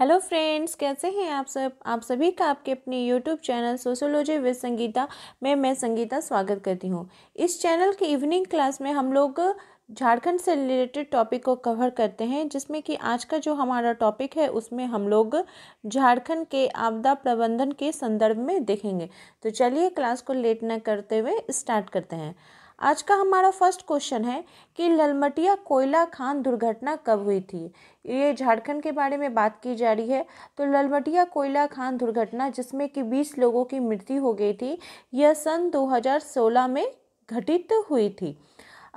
hello friends कैसे हैं आप सब आप सभी का आपके अपने YouTube channel sociology with Sangeeta में मैं संगीता स्वागत करती हूं इस चैनल की इवनिंग क्लास में हम लोग झारखंड से रिलेटेड टॉपिक को कवर करते हैं जिसमें कि आज का जो हमारा टॉपिक है उसमें हम लोग झारखंड के आपदा प्रबंधन के संदर्भ में देखेंगे तो चलिए क्लास को लेट न करते हुए स्टार्ट करते हैं आज का हमारा फर्स्ट क्वेश्चन है कि ललमटिया कोयला खान दुर्घटना कब हुई थी ये झारखंड के बारे में बात की जा रही है तो ललमटिया कोयला खान दुर्घटना जिसमें कि 20 लोगों की मृत्यु हो गई थी यह सन 2016 में घटित हुई थी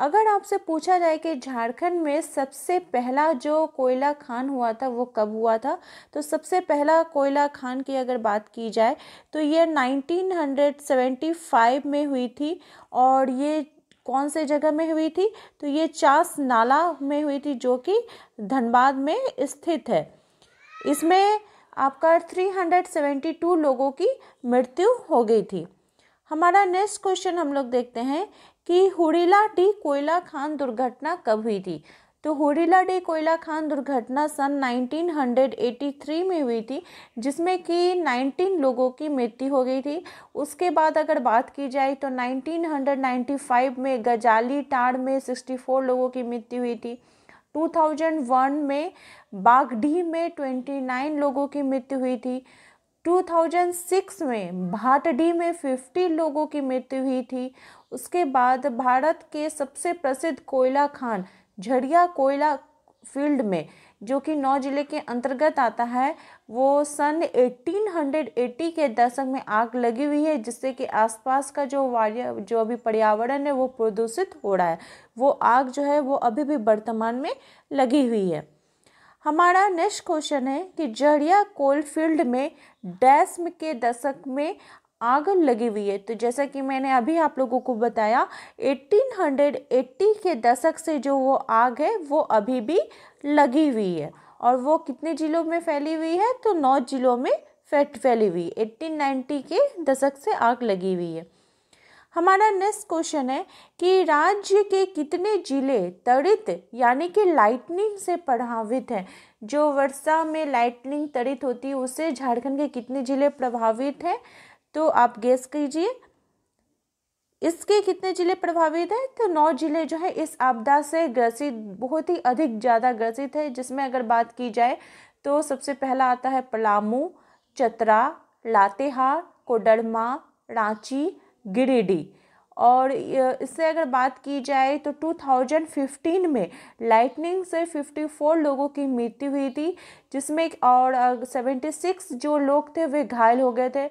अगर आपसे पूछा जाए कि झारखंड में सबसे पहला जो कोयला खान हुआ था वो कब हुआ था तो सबसे पहला कोयला खान की अगर बात की जाए तो ये 1975 में हुई थी और ये कौन से जगह में हुई थी तो ये चास नाला में हुई थी जो कि धनबाद में स्थित है इसमें आपका 372 लोगों की मृत्यु हो गई थी हमारा नेक्स्ट क्वेश्चन हम लोग देखते हैं कि हुड़ीला डी कोयला खान दुर्घटना कब हुई थी तो होरीला डे कोयला खान दुर्घटना सन 1983 में हुई थी जिसमें कि 19 लोगों की मृत्यु हो गई थी उसके बाद अगर बात की जाए तो 1995 में गजाली टाड़ में 64 लोगों की मृत्यु हुई थी 2001 में बागडी में 29 लोगों की मृत्यु हुई थी 2006 में भाटडी में 50 लोगों की मृत्यु हुई थी उसके बाद भारत के सबसे प्रसिद्ध कोयला खान झड़िया कोयला फील्ड में जो कि नौ जिले के अंतर्गत आता है वो सन 1880 के दशक में आग लगी हुई है जिससे कि आसपास का जो वाय जो अभी पर्यावरण है वो प्रदूषित हो रहा है वो आग जो है वो अभी भी वर्तमान में लगी हुई है हमारा नेक्स्ट क्वेश्चन है कि जड़िया कोल फील्ड में डैश के दशक में आग लगी हुई है तो जैसा कि मैंने अभी आप लोगों को बताया 1880 के दशक से जो वो आग है वो अभी भी लगी हुई है और वो कितने ज़िलों में फैली हुई है तो नौ ज़िलों में फैट फैली हुई 1890 के दशक से आग लगी हुई है हमारा नेक्स्ट क्वेश्चन है कि राज्य के कितने जिले तड़ित यानी कि लाइटनिंग से प्रभावित हैं जो वर्षा में लाइटनिंग तड़ित होती है उससे झारखंड के कितने जिले प्रभावित हैं तो आप गेस कीजिए इसके कितने ज़िले प्रभावित हैं तो नौ ज़िले जो है इस आपदा से ग्रसित बहुत ही अधिक ज़्यादा ग्रसित है जिसमें अगर बात की जाए तो सबसे पहला आता है पलामू चतरा लातेहार कोडरमा रांची गिरिडीह और इससे अगर बात की जाए तो 2015 में लाइटनिंग से 54 लोगों की मृत्यु हुई थी जिसमें और 76 जो लोग थे वे घायल हो गए थे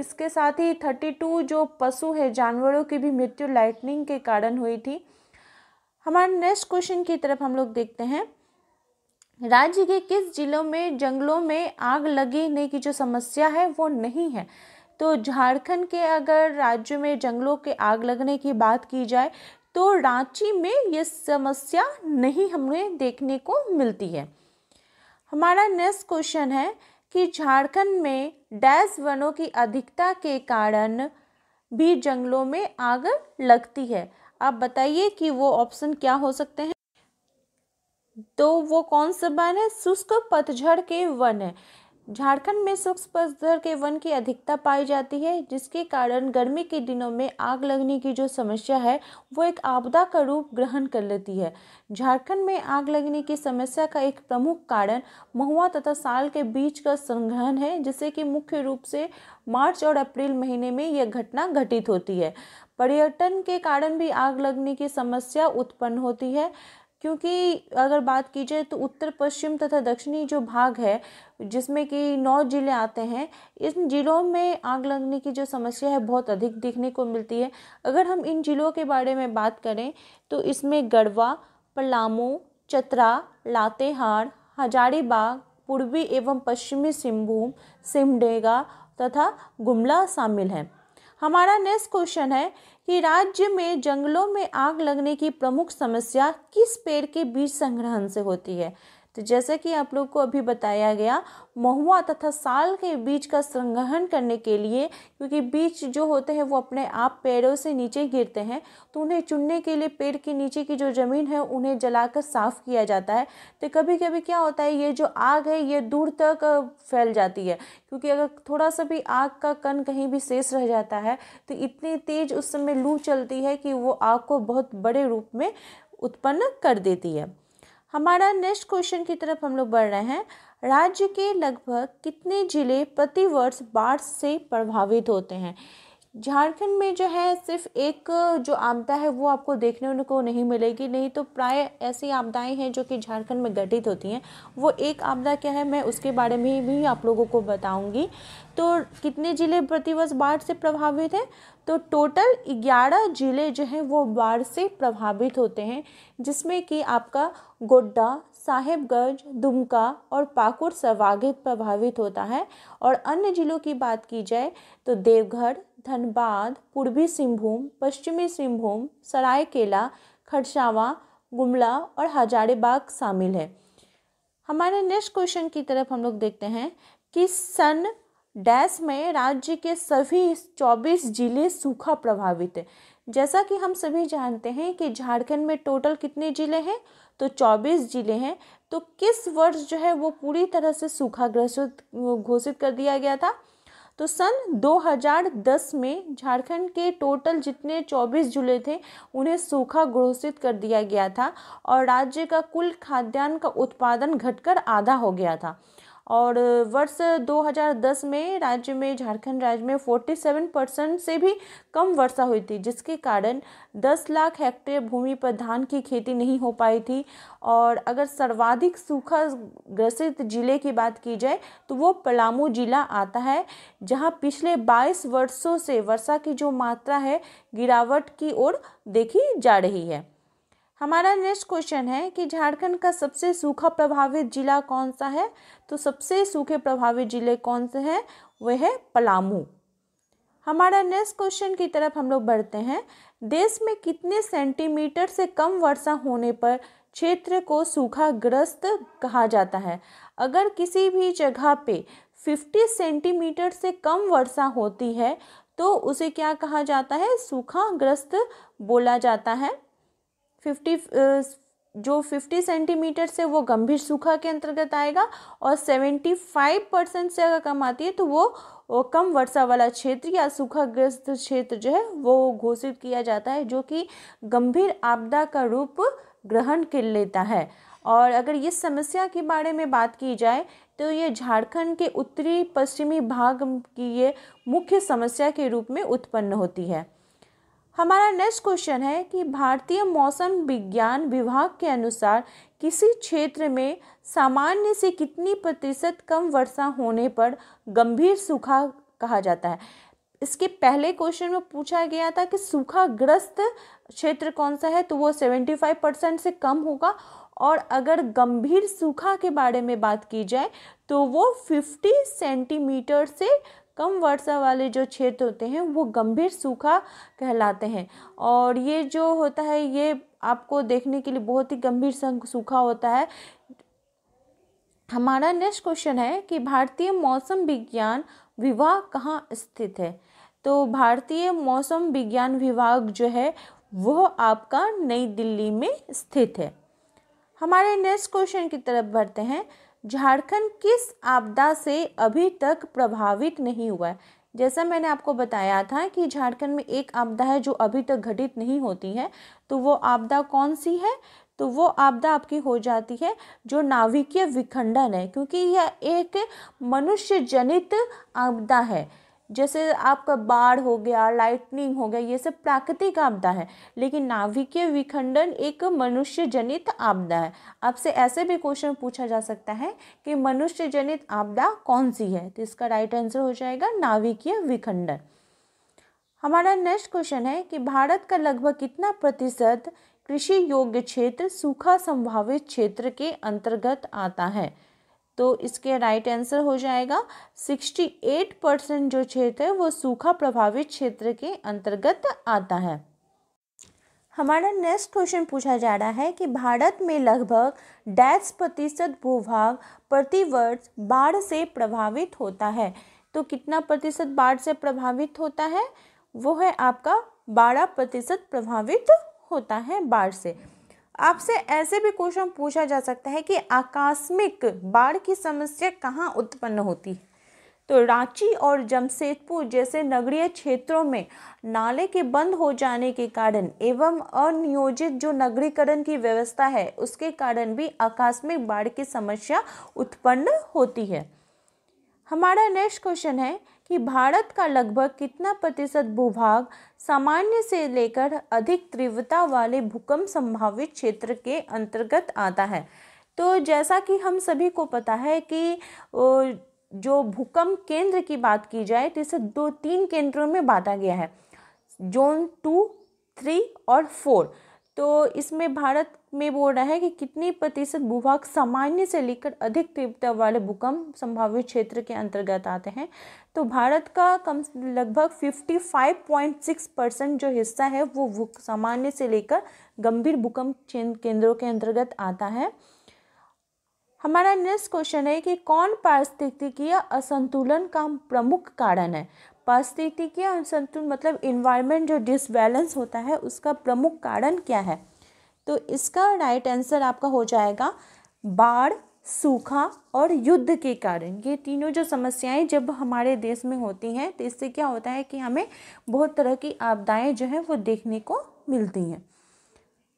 इसके साथ ही 32 जो पशु है जानवरों की भी मृत्यु लाइटनिंग के कारण हुई थी हमारे नेक्स्ट क्वेश्चन की तरफ हम लोग देखते हैं राज्य के किस जिलों में जंगलों में आग लगने की जो समस्या है वो नहीं है तो झारखंड के अगर राज्य में जंगलों के आग लगने की बात की जाए तो रांची में ये समस्या नहीं हमें देखने को मिलती है हमारा नेक्स्ट क्वेश्चन है कि झारखंड में डैश वनों की अधिकता के कारण भी जंगलों में आग लगती है आप बताइए कि वो ऑप्शन क्या हो सकते हैं तो वो कौन सा वन है शुष्क पतझड़ के वन है झारखंड में सूक्ष्म पसधर के वन की अधिकता पाई जाती है जिसके कारण गर्मी के दिनों में आग लगने की जो समस्या है वो एक आपदा का रूप ग्रहण कर लेती है झारखंड में आग लगने की समस्या का एक प्रमुख कारण महुआ तथा साल के बीच का संग्रहण है जिससे कि मुख्य रूप से मार्च और अप्रैल महीने में यह घटना घटित होती है पर्यटन के कारण भी आग लगने की समस्या उत्पन्न होती है क्योंकि अगर बात की जाए तो उत्तर पश्चिम तथा दक्षिणी जो भाग है जिसमें कि नौ ज़िले आते हैं इन ज़िलों में आग लगने की जो समस्या है बहुत अधिक देखने को मिलती है अगर हम इन ज़िलों के बारे में बात करें तो इसमें गढ़वा पलामू चतरा लातेहार हजारीबाग पूर्वी एवं पश्चिमी सिंहभूम सिमडेगा तथा गुमला शामिल हैं हमारा नेक्स्ट क्वेश्चन है कि राज्य में जंगलों में आग लगने की प्रमुख समस्या किस पेड़ के बीज संग्रहण से होती है तो जैसे कि आप लोग को अभी बताया गया महुआ तथा साल के बीज का संग्रहण करने के लिए क्योंकि बीज जो होते हैं वो अपने आप पेड़ों से नीचे गिरते हैं तो उन्हें चुनने के लिए पेड़ के नीचे की जो ज़मीन है उन्हें जलाकर साफ़ किया जाता है तो कभी कभी क्या होता है ये जो आग है ये दूर तक फैल जाती है क्योंकि अगर थोड़ा सा भी आग का कन कहीं भी शेष रह जाता है तो इतनी तेज़ उस समय लू चलती है कि वो आग को बहुत बड़े रूप में उत्पन्न कर देती है हमारा नेक्स्ट क्वेश्चन की तरफ हम लोग बढ़ रहे हैं राज्य के लगभग कितने जिले प्रतिवर्ष बाढ़ से प्रभावित होते हैं झारखंड में जो है सिर्फ एक जो आपदा है वो आपको देखने को नहीं मिलेगी नहीं तो प्राय ऐसी आपदाएं हैं जो कि झारखंड में गठित होती हैं वो एक आपदा क्या है मैं उसके बारे में भी आप लोगों को बताऊंगी तो कितने ज़िले प्रतिवर्ष बाढ़ से प्रभावित हैं तो टोटल ग्यारह ज़िले जो हैं वो बाढ़ से प्रभावित होते हैं जिसमें कि आपका गोड्डा साहेबगंज दुमका और पाकुड़ सर्वाधिक प्रभावित होता है और अन्य जिलों की बात की जाए तो देवघर धनबाद पूर्वी सिंहभूम पश्चिमी सिंहभूम सरायकेला खरसावा गुमला और हजारीबाग शामिल है हमारे नेक्स्ट क्वेश्चन की तरफ हम लोग देखते हैं कि सन डैश में राज्य के सभी 24 जिले सूखा प्रभावित है जैसा कि हम सभी जानते हैं कि झारखंड में टोटल कितने जिले हैं तो चौबीस ज़िले हैं तो किस वर्ष जो है वो पूरी तरह से सूखाग्रस्त घोषित कर दिया गया था तो सन 2010 में झारखंड के टोटल जितने 24 जिले थे उन्हें सूखा घोषित कर दिया गया था और राज्य का कुल खाद्यान्न का उत्पादन घटकर आधा हो गया था और वर्ष 2010 में राज्य में झारखंड राज्य में 47 परसेंट से भी कम वर्षा हुई थी जिसके कारण 10 लाख हेक्टेयर भूमि पर धान की खेती नहीं हो पाई थी और अगर सर्वाधिक सूखा ग्रसित ज़िले की बात की जाए तो वो पलामू ज़िला आता है जहाँ पिछले 22 वर्षों से वर्षा की जो मात्रा है गिरावट की ओर देखी जा रही है हमारा नेक्स्ट क्वेश्चन है कि झारखंड का सबसे सूखा प्रभावित जिला कौन सा है तो सबसे सूखे प्रभावित जिले कौन से हैं वह है पलामू हमारा नेक्स्ट क्वेश्चन की तरफ हम लोग बढ़ते हैं देश में कितने सेंटीमीटर से कम वर्षा होने पर क्षेत्र को सूखा ग्रस्त कहा जाता है अगर किसी भी जगह पे 50 सेंटीमीटर से कम वर्षा होती है तो उसे क्या कहा जाता है सूखा ग्रस्त बोला जाता है फिफ्टी जो 50 सेंटीमीटर से वो गंभीर सूखा के अंतर्गत आएगा और 75 परसेंट से अगर कम आती है तो वो, वो कम वर्षा वाला क्षेत्र या सूखाग्रस्त क्षेत्र जो है वो घोषित किया जाता है जो कि गंभीर आपदा का रूप ग्रहण कर लेता है और अगर इस समस्या के बारे में बात की जाए तो ये झारखंड के उत्तरी पश्चिमी भाग की ये मुख्य समस्या के रूप में उत्पन्न होती है हमारा नेक्स्ट क्वेश्चन है कि भारतीय मौसम विज्ञान विभाग के अनुसार किसी क्षेत्र में सामान्य से कितनी प्रतिशत कम वर्षा होने पर गंभीर सूखा कहा जाता है इसके पहले क्वेश्चन में पूछा गया था कि सूखा ग्रस्त क्षेत्र कौन सा है तो वो 75 परसेंट से कम होगा और अगर गंभीर सूखा के बारे में बात की जाए तो वो 50 सेंटीमीटर से कम वर्षा वाले जो क्षेत्र होते हैं वो गंभीर सूखा कहलाते हैं और ये जो होता है ये आपको देखने के लिए बहुत ही गंभीर सूखा होता है हमारा नेक्स्ट क्वेश्चन है कि भारतीय मौसम विज्ञान विभाग कहाँ स्थित है तो भारतीय मौसम विज्ञान विभाग जो है वह आपका नई दिल्ली में स्थित है हमारे नेक्स्ट क्वेश्चन की तरफ बढ़ते हैं झारखंड किस आपदा से अभी तक प्रभावित नहीं हुआ है जैसा मैंने आपको बताया था कि झारखंड में एक आपदा है जो अभी तक घटित नहीं होती है तो वो आपदा कौन सी है तो वो आपदा आपकी हो जाती है जो नाविकीय विखंडन है क्योंकि यह एक मनुष्य जनित आपदा है जैसे आपका बाढ़ हो गया लाइटनिंग हो गया ये सब प्राकृतिक आपदा है लेकिन नाभिकीय विखंडन एक मनुष्य जनित आपदा है आपसे ऐसे भी क्वेश्चन पूछा जा सकता है कि मनुष्य जनित आपदा कौन सी है तो इसका राइट आंसर हो जाएगा नाभिकीय विखंडन हमारा नेक्स्ट क्वेश्चन है कि भारत का लगभग कितना प्रतिशत कृषि योग्य क्षेत्र सूखा संभावित क्षेत्र के अंतर्गत आता है तो इसके राइट आंसर हो जाएगा 68 परसेंट जो क्षेत्र है वो सूखा प्रभावित क्षेत्र के अंतर्गत आता है हमारा नेक्स्ट क्वेश्चन पूछा जा रहा है कि भारत में लगभग डेस प्रतिशत भूभाग प्रतिवर्ष बाढ़ से प्रभावित होता है तो कितना प्रतिशत बाढ़ से प्रभावित होता है वो है आपका बारह प्रतिशत प्रभावित होता है बाढ़ से आपसे ऐसे भी क्वेश्चन पूछा जा सकता है कि आकस्मिक बाढ़ की समस्या कहाँ उत्पन्न होती है तो रांची और जमशेदपुर जैसे नगरीय क्षेत्रों में नाले के बंद हो जाने के कारण एवं अनियोजित जो नगरीकरण की व्यवस्था है उसके कारण भी आकस्मिक बाढ़ की समस्या उत्पन्न होती है हमारा नेक्स्ट क्वेश्चन है कि भारत का लगभग कितना प्रतिशत भूभाग सामान्य से लेकर अधिक तीव्रता वाले भूकंप संभावित क्षेत्र के अंतर्गत आता है तो जैसा कि हम सभी को पता है कि जो भूकंप केंद्र की बात की जाए तो इसे दो तीन केंद्रों में बांटा गया है जोन टू थ्री और फोर तो इसमें भारत में बोल रहा है कि कितनी प्रतिशत भूभाग सामान्य से लेकर अधिक तीव्रता वाले भूकंप संभावित क्षेत्र के अंतर्गत आते हैं तो भारत का कम लगभग 55.6 परसेंट जो हिस्सा है वो सामान्य से लेकर गंभीर भूकंप केंद्रों के अंतर्गत आता है हमारा नेक्स्ट क्वेश्चन है कि कौन पारिस्थितिकीय असंतुलन का प्रमुख कारण है पास्टिटी क्या संतुलन मतलब इन्वायरमेंट जो डिसबैलेंस होता है उसका प्रमुख कारण क्या है तो इसका राइट आंसर आपका हो जाएगा बाढ़ सूखा और युद्ध के कारण ये तीनों जो समस्याएं जब हमारे देश में होती हैं तो इससे क्या होता है कि हमें बहुत तरह की आपदाएं जो हैं वो देखने को मिलती हैं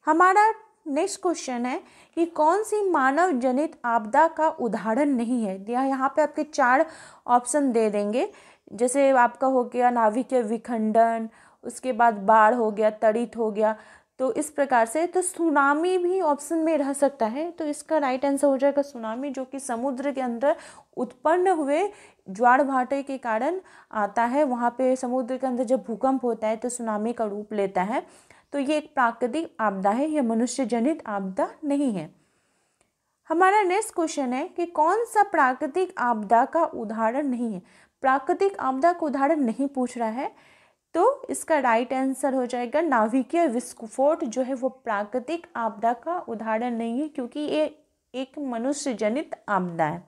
हमारा नेक्स्ट क्वेश्चन है कि कौन सी मानव जनित आपदा का उदाहरण नहीं है यहाँ पे आपके चार ऑप्शन दे देंगे जैसे आपका हो गया नाभिकीय विखंडन उसके बाद बाढ़ हो गया तड़ित हो गया तो इस प्रकार से तो सुनामी भी ऑप्शन में रह सकता है तो इसका राइट आंसर हो जाएगा सुनामी जो कि समुद्र के अंदर उत्पन्न हुए ज्वार भाटे के कारण आता है वहाँ पे समुद्र के अंदर जब भूकंप होता है तो सुनामी का रूप लेता है तो ये एक प्राकृतिक आपदा है यह मनुष्य जनित आपदा नहीं है हमारा नेक्स्ट क्वेश्चन है कि कौन सा प्राकृतिक आपदा का उदाहरण नहीं है प्राकृतिक आपदा का उदाहरण नहीं पूछ रहा है तो इसका राइट आंसर हो जाएगा नाभिकीय विस्फोट जो है वो प्राकृतिक आपदा का उदाहरण नहीं है क्योंकि ये एक मनुष्य जनित आपदा है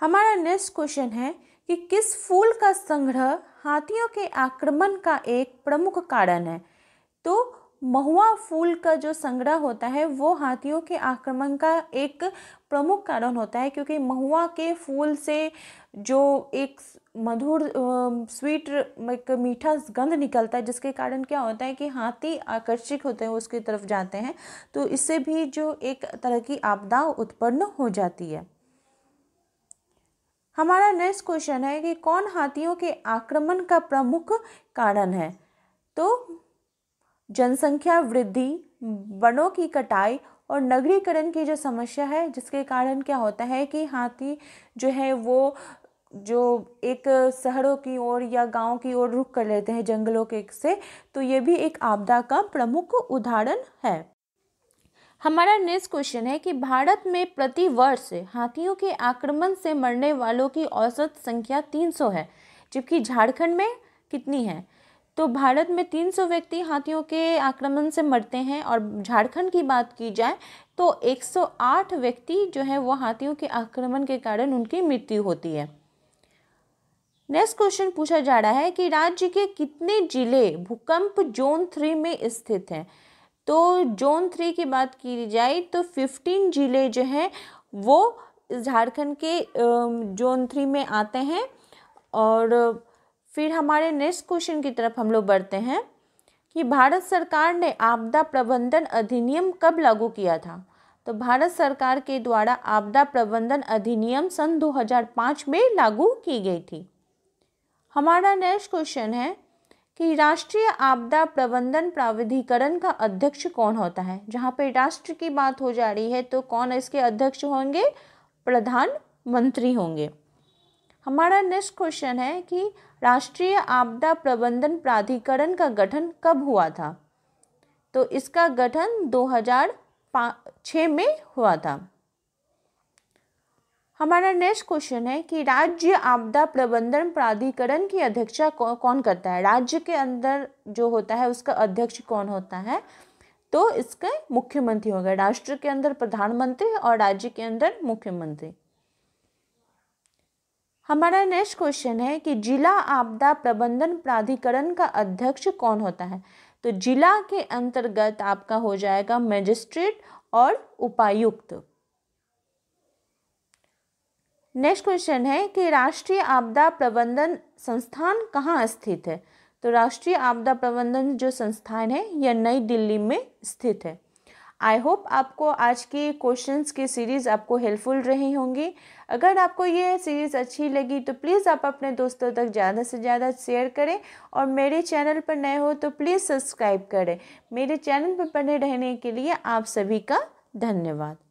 हमारा नेक्स्ट क्वेश्चन है कि किस फूल का संग्रह हाथियों के आक्रमण का एक प्रमुख कारण है तो महुआ फूल का जो संग्रह होता है वो हाथियों के आक्रमण का एक प्रमुख कारण होता है क्योंकि महुआ के फूल से जो एक मधुर स्वीट एक मीठा गंध निकलता है जिसके कारण क्या होता है कि हाथी आकर्षित होते हैं उसकी तरफ जाते हैं तो इससे भी जो एक तरह की आपदा उत्पन्न हो जाती है हमारा नेक्स्ट क्वेश्चन है कि कौन हाथियों के आक्रमण का प्रमुख कारण है तो जनसंख्या वृद्धि वनों की कटाई और नगरीकरण की जो समस्या है जिसके कारण क्या होता है कि हाथी जो है वो जो एक शहरों की ओर या गांव की ओर रुख कर लेते हैं जंगलों के से तो ये भी एक आपदा का प्रमुख उदाहरण है हमारा नेक्स्ट क्वेश्चन है कि भारत में प्रति वर्ष हाथियों के आक्रमण से मरने वालों की औसत संख्या 300 है जबकि झारखंड में कितनी है तो भारत में 300 व्यक्ति हाथियों के आक्रमण से मरते हैं और झारखंड की बात की जाए तो 108 व्यक्ति जो है वो हाथियों के आक्रमण के कारण उनकी मृत्यु होती है नेक्स्ट क्वेश्चन पूछा जा रहा है कि राज्य के कितने जिले भूकंप जोन थ्री में स्थित हैं तो जोन थ्री की बात की जाए तो फिफ्टीन जिले जो हैं वो झारखंड के जोन थ्री में आते हैं और फिर हमारे नेक्स्ट क्वेश्चन की तरफ हम लोग बढ़ते हैं कि भारत सरकार ने आपदा प्रबंधन अधिनियम कब लागू किया था तो भारत सरकार के द्वारा आपदा प्रबंधन अधिनियम सन 2005 में लागू की गई थी हमारा नेक्स्ट क्वेश्चन है कि राष्ट्रीय आपदा प्रबंधन प्राविधिकरण का अध्यक्ष कौन होता है जहाँ पे राष्ट्र की बात हो जा रही है तो कौन इसके अध्यक्ष होंगे प्रधानमंत्री होंगे हमारा नेक्स्ट क्वेश्चन है कि राष्ट्रीय आपदा प्रबंधन प्राधिकरण का गठन कब हुआ था तो इसका गठन 2006 में हुआ था हमारा नेक्स्ट क्वेश्चन है कि राज्य आपदा प्रबंधन प्राधिकरण की अध्यक्षता कौन करता है राज्य के अंदर जो होता है उसका अध्यक्ष कौन होता है तो इसके मुख्यमंत्री हो गए राष्ट्र के अंदर प्रधानमंत्री और राज्य के अंदर मुख्यमंत्री हमारा नेक्स्ट क्वेश्चन है कि जिला आपदा प्रबंधन प्राधिकरण का अध्यक्ष कौन होता है तो जिला के अंतर्गत आपका हो जाएगा मजिस्ट्रेट और उपायुक्त नेक्स्ट क्वेश्चन है कि राष्ट्रीय आपदा प्रबंधन संस्थान कहाँ स्थित है तो राष्ट्रीय आपदा प्रबंधन जो संस्थान है यह नई दिल्ली में स्थित है आई होप आपको आज की क्वेश्चंस की सीरीज़ आपको हेल्पफुल रही होंगी अगर आपको ये सीरीज़ अच्छी लगी तो प्लीज़ आप अपने दोस्तों तक ज़्यादा से ज़्यादा शेयर करें और मेरे चैनल पर नए हो तो प्लीज़ सब्सक्राइब करें मेरे चैनल पर बने रहने के लिए आप सभी का धन्यवाद